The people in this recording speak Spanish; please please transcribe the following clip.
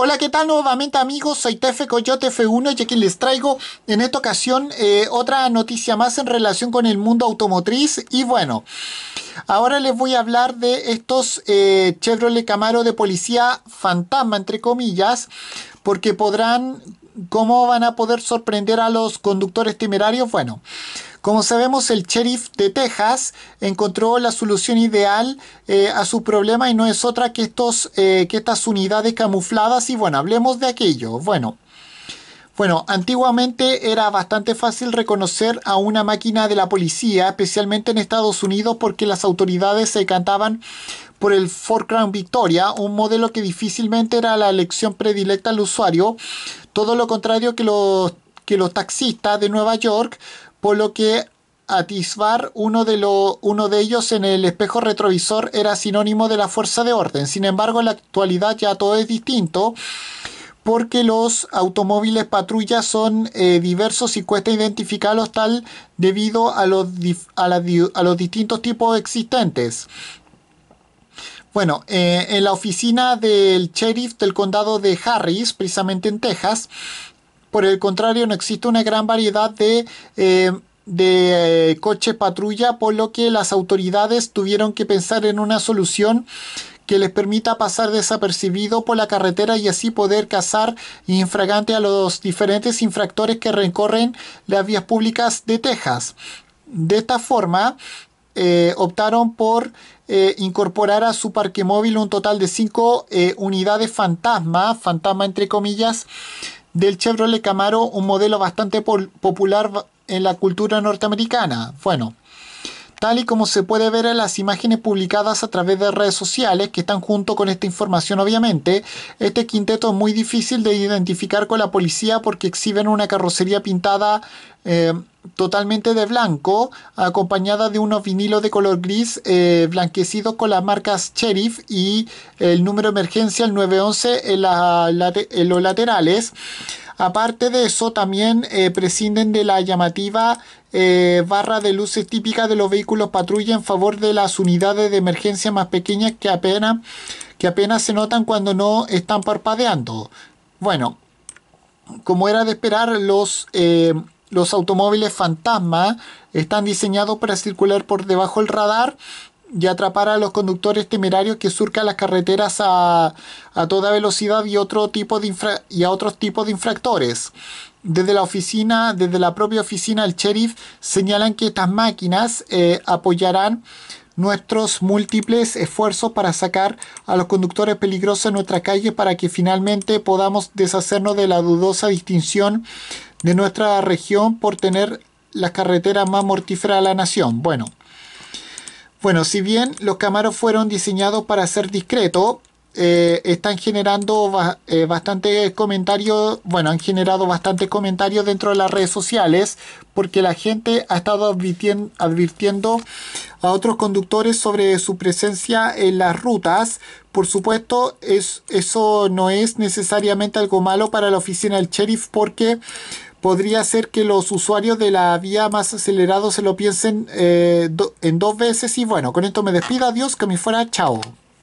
Hola, ¿qué tal nuevamente amigos? Soy Tefe Coyote F1 y aquí les traigo en esta ocasión eh, otra noticia más en relación con el mundo automotriz. Y bueno, ahora les voy a hablar de estos eh, Chevrolet Camaro de policía fantasma, entre comillas, porque podrán, ¿cómo van a poder sorprender a los conductores temerarios? Bueno, como sabemos, el sheriff de Texas encontró la solución ideal eh, a su problema y no es otra que, estos, eh, que estas unidades camufladas. Y bueno, hablemos de aquello. Bueno. Bueno, antiguamente era bastante fácil reconocer a una máquina de la policía, especialmente en Estados Unidos, porque las autoridades se cantaban por el Ford Crown Victoria, un modelo que difícilmente era la elección predilecta al usuario, todo lo contrario que los, que los taxistas de Nueva York, por lo que atisbar uno de, uno de ellos en el espejo retrovisor era sinónimo de la fuerza de orden. Sin embargo, en la actualidad ya todo es distinto porque los automóviles patrulla son eh, diversos y cuesta identificarlos tal debido a los, a, los distintos tipos existentes. Bueno, eh, en la oficina del sheriff del condado de Harris, precisamente en Texas, por el contrario, no existe una gran variedad de, eh, de eh, coches patrulla, por lo que las autoridades tuvieron que pensar en una solución que les permita pasar desapercibido por la carretera y así poder cazar infragante a los diferentes infractores que recorren las vías públicas de Texas. De esta forma, eh, optaron por incorporar a su parque móvil un total de cinco unidades fantasma, fantasma entre comillas, del Chevrolet Camaro, un modelo bastante popular en la cultura norteamericana. Bueno, tal y como se puede ver en las imágenes publicadas a través de redes sociales que están junto con esta información obviamente, este quinteto es muy difícil de identificar con la policía porque exhiben una carrocería pintada eh, totalmente de blanco, acompañada de unos vinilos de color gris eh, blanquecidos con las marcas Sheriff y el número de emergencia, el 911, en, los laterales. Aparte de eso, también eh, prescinden de la llamativa eh, barra de luces típica de los vehículos patrulla en favor de las unidades de emergencia más pequeñas que apenas, que apenas se notan cuando no están parpadeando. Bueno, como era de esperar, los... Los automóviles fantasma están diseñados para circular por debajo del radar y atrapar a los conductores temerarios que surcan las carreteras a, toda velocidad y, otro tipo de y a otros tipos de infractores. Desde la oficina, desde la propia oficina del sheriff, señalan que estas máquinas eh, apoyarán nuestros múltiples esfuerzos para sacar a los conductores peligrosos de nuestra calle para que finalmente podamos deshacernos de la dudosa distinción de nuestra región por tener las carreteras más mortíferas de la nación. Bueno, bueno, si bien los Camaros fueron diseñados para ser discretos, eh, están generando eh, Bastante comentarios, bueno, han generado bastante comentarios dentro de las redes sociales, porque la gente ha estado advirtiendo a otros conductores sobre su presencia en las rutas. Por supuesto, es, eso no es necesariamente algo malo para la oficina del sheriff, porque podría ser que los usuarios de la vía más acelerado se lo piensen eh, en dos veces. Y bueno, con esto me despido. Adiós, que me fuera. Chao.